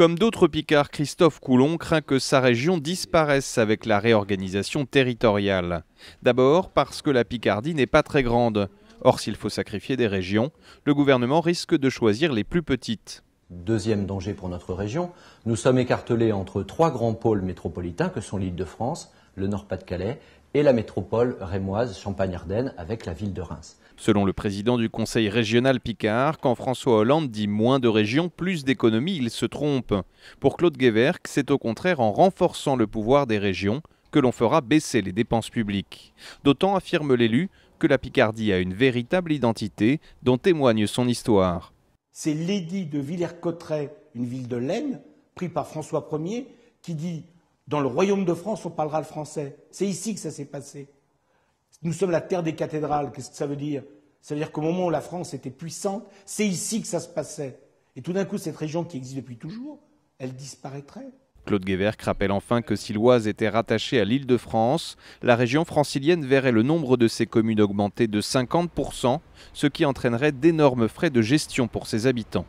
Comme d'autres Picards, Christophe Coulon craint que sa région disparaisse avec la réorganisation territoriale. D'abord parce que la Picardie n'est pas très grande. Or, s'il faut sacrifier des régions, le gouvernement risque de choisir les plus petites. Deuxième danger pour notre région, nous sommes écartelés entre trois grands pôles métropolitains que sont l'Île-de-France, le Nord-Pas-de-Calais et la métropole rémoise Champagne-Ardenne avec la ville de Reims. Selon le président du conseil régional Picard, quand François Hollande dit moins de régions, plus d'économies, il se trompe. Pour Claude Guéverc, c'est au contraire en renforçant le pouvoir des régions que l'on fera baisser les dépenses publiques. D'autant, affirme l'élu, que la Picardie a une véritable identité dont témoigne son histoire. C'est l'édit de Villers-Cotterêts, une ville de laine, pris par François Ier, qui dit dans le royaume de France, on parlera le français. C'est ici que ça s'est passé. Nous sommes la terre des cathédrales. Qu'est-ce que ça veut dire Ça veut dire qu'au moment où la France était puissante, c'est ici que ça se passait. Et tout d'un coup, cette région qui existe depuis toujours, elle disparaîtrait. Claude Guéverc rappelle enfin que si l'Oise était rattachée à l'île de France, la région francilienne verrait le nombre de ses communes augmenter de 50%, ce qui entraînerait d'énormes frais de gestion pour ses habitants.